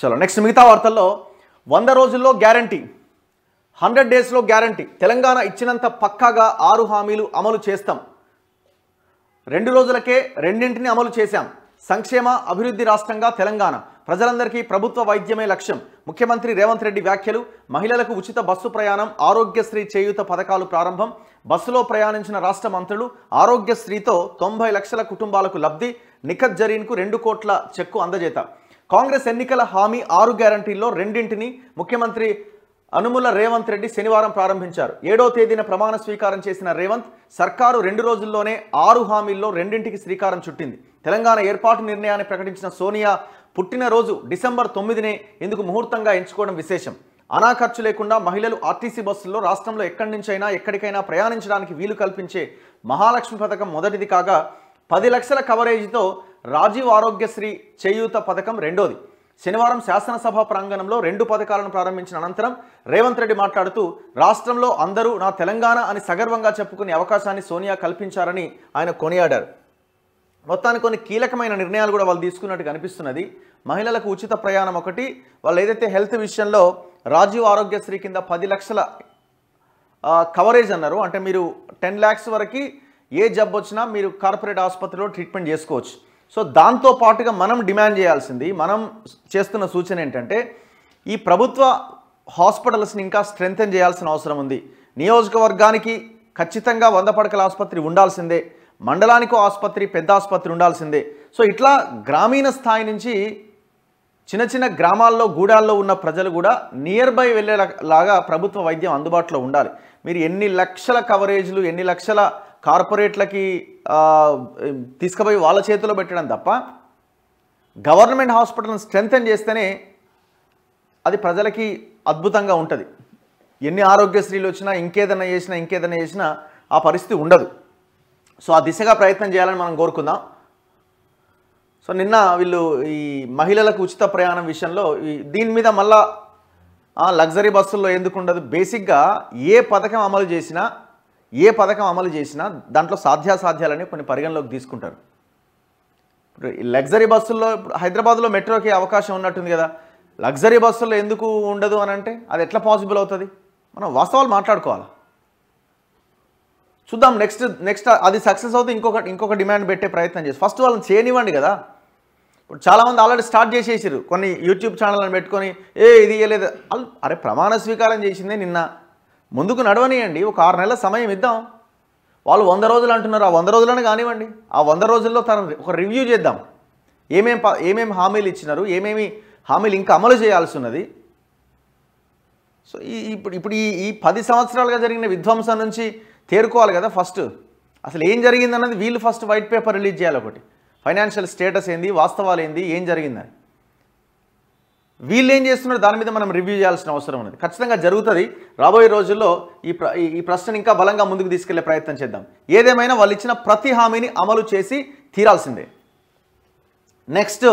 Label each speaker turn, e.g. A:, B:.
A: చలో నెక్స్ట్ మిగతా వార్తల్లో వంద రోజుల్లో గ్యారంటీ హండ్రెడ్ డేస్లో గ్యారంటీ తెలంగాణ ఇచ్చినంత పక్కాగా ఆరు హామీలు అమలు చేస్తాం రెండు రోజులకే రెండింటిని అమలు చేశాం సంక్షేమ అభివృద్ధి రాష్ట్రంగా తెలంగాణ ప్రజలందరికీ ప్రభుత్వ వైద్యమే లక్ష్యం ముఖ్యమంత్రి రేవంత్ రెడ్డి వ్యాఖ్యలు మహిళలకు ఉచిత బస్సు ప్రయాణం ఆరోగ్యశ్రీ చేయూత పథకాలు ప్రారంభం బస్సులో ప్రయాణించిన రాష్ట్ర మంత్రులు ఆరోగ్యశ్రీతో తొంభై లక్షల కుటుంబాలకు లబ్ధి నిఖత్ జరీన్కు రెండు కోట్ల చెక్కు అందజేత కాంగ్రెస్ ఎన్నికల హామీ ఆరు గ్యారంటీల్లో రెండింటిని ముఖ్యమంత్రి అనుముల రేవంత్ రెడ్డి శనివారం ప్రారంభించారు ఏడో తేదీన ప్రమాణ స్వీకారం చేసిన రేవంత్ సర్కారు రెండు రోజుల్లోనే ఆరు హామీల్లో రెండింటికి శ్రీకారం చుట్టింది తెలంగాణ ఏర్పాటు నిర్ణయాన్ని ప్రకటించిన సోనియా పుట్టినరోజు డిసెంబర్ తొమ్మిదినే ఇందుకు ముహూర్తంగా ఎంచుకోవడం విశేషం అనా ఖర్చు లేకుండా మహిళలు ఆర్టీసీ బస్సుల్లో రాష్ట్రంలో ఎక్కడి నుంచైనా ఎక్కడికైనా ప్రయాణించడానికి వీలు కల్పించే మహాలక్ష్మి పథకం మొదటిది కాగా పది లక్షల కవరేజీతో రాజీవ్ ఆరోగ్యశ్రీ చేయూత పథకం రెండోది శనివారం శాసనసభ ప్రాంగణంలో రెండు పథకాలను ప్రారంభించిన అనంతరం రేవంత్ రెడ్డి మాట్లాడుతూ రాష్ట్రంలో అందరూ నా తెలంగాణ అని సగర్వంగా చెప్పుకునే అవకాశాన్ని సోనియా కల్పించారని ఆయన కొనియాడారు మొత్తాన్ని కొన్ని కీలకమైన నిర్ణయాలు కూడా వాళ్ళు తీసుకున్నట్టు కనిపిస్తున్నది మహిళలకు ఉచిత ప్రయాణం ఒకటి వాళ్ళు ఏదైతే హెల్త్ విషయంలో రాజీవ్ ఆరోగ్యశ్రీ కింద పది లక్షల కవరేజ్ అన్నారు అంటే మీరు టెన్ ల్యాక్స్ వరకు ఏ జబ్బు వచ్చినా మీరు కార్పొరేట్ ఆసుపత్రిలో ట్రీట్మెంట్ చేసుకోవచ్చు సో దాంతో పాటుగా మనం డిమాండ్ చేయాల్సింది మనం చేస్తున్న సూచన ఏంటంటే ఈ ప్రభుత్వ హాస్పిటల్స్ని ఇంకా స్ట్రెంగ్తన్ చేయాల్సిన అవసరం ఉంది నియోజకవర్గానికి ఖచ్చితంగా వంద పడకల ఆసుపత్రి ఉండాల్సిందే మండలానికో ఆసుపత్రి పెద్ద ఆసుపత్రి ఉండాల్సిందే సో ఇట్లా గ్రామీణ స్థాయి నుంచి చిన్న చిన్న గ్రామాల్లో గూడాల్లో ఉన్న ప్రజలు కూడా నియర్ బై వెళ్ళేలాగా ప్రభుత్వ వైద్యం అందుబాటులో ఉండాలి మీరు ఎన్ని లక్షల కవరేజ్లు ఎన్ని లక్షల కార్పొరేట్లకి తీసుకుపోయి వాళ్ళ చేతిలో పెట్టడం తప్ప గవర్నమెంట్ హాస్పిటల్ని స్ట్రెంగ్తన్ చేస్తేనే అది ప్రజలకి అద్భుతంగా ఉంటుంది ఎన్ని ఆరోగ్యశ్రీలు వచ్చినా ఇంకేదైనా చేసినా ఇంకేదైనా చేసినా ఆ పరిస్థితి ఉండదు సో ఆ దిశగా ప్రయత్నం చేయాలని మనం కోరుకుందాం సో నిన్న వీళ్ళు ఈ మహిళలకు ఉచిత ప్రయాణం విషయంలో దీని మీద మళ్ళా లగ్జరీ బస్సుల్లో ఎందుకు ఉండదు బేసిక్గా ఏ పథకం అమలు చేసినా ఏ పథకం అమలు చేసినా దాంట్లో సాధ్యాసాధ్యాలని కొన్ని పరిగణలోకి తీసుకుంటారు ఇప్పుడు లగ్జరీ బస్సుల్లో హైదరాబాద్లో మెట్రోకి అవకాశం ఉన్నట్టుంది కదా లగ్జరీ బస్సుల్లో ఎందుకు ఉండదు అని అంటే అది ఎట్లా పాసిబుల్ అవుతుంది మనం వాస్తవాలు మాట్లాడుకోవాలి చూద్దాం నెక్స్ట్ నెక్స్ట్ అది సక్సెస్ అవుతే ఇంకొక ఇంకొక డిమాండ్ పెట్టే ప్రయత్నం చేసి ఫస్ట్ వాళ్ళని చేయనివ్వండి కదా ఇప్పుడు చాలామంది ఆల్రెడీ స్టార్ట్ చేసేసారు కొన్ని యూట్యూబ్ ఛానళ్ళని పెట్టుకొని ఏ ఇది ఇవ్వలేదు అరే ప్రమాణ స్వీకారం చేసిందే నిన్న ముందుకు నడవనియండి ఒక ఆరు నెలల సమయం ఇద్దాం వాళ్ళు వంద రోజులు అంటున్నారు ఆ వంద రోజులను కానివ్వండి ఆ వంద రోజుల్లో తన ఒక రివ్యూ చేద్దాం ఏమేం ఏమేమి హామీలు ఇచ్చినారు ఏమేమి హామీలు ఇంకా అమలు చేయాల్సి ఉన్నది సో ఈ ఇప్పుడు ఇప్పుడు ఈ ఈ పది సంవత్సరాలుగా జరిగిన విధ్వంసం నుంచి తేరుకోవాలి కదా ఫస్ట్ అసలు ఏం జరిగిందన్నది వీళ్ళు ఫస్ట్ వైట్ పేపర్ రిలీజ్ చేయాలి ఒకటి ఫైనాన్షియల్ స్టేటస్ ఏంది వాస్తవాలు ఏంది ఏం జరిగిందని వీళ్ళు ఏం చేస్తున్నారు దాని మీద మనం రివ్యూ చేయాల్సిన అవసరం ఉన్నది ఖచ్చితంగా జరుగుతుంది రాబోయే రోజుల్లో ఈ ఈ ప్రశ్నను ఇంకా బలంగా ముందుకు తీసుకెళ్లే ప్రయత్నం చేద్దాం ఏదేమైనా వాళ్ళు ఇచ్చిన ప్రతి హామీని అమలు చేసి తీరాల్సిందే నెక్స్ట్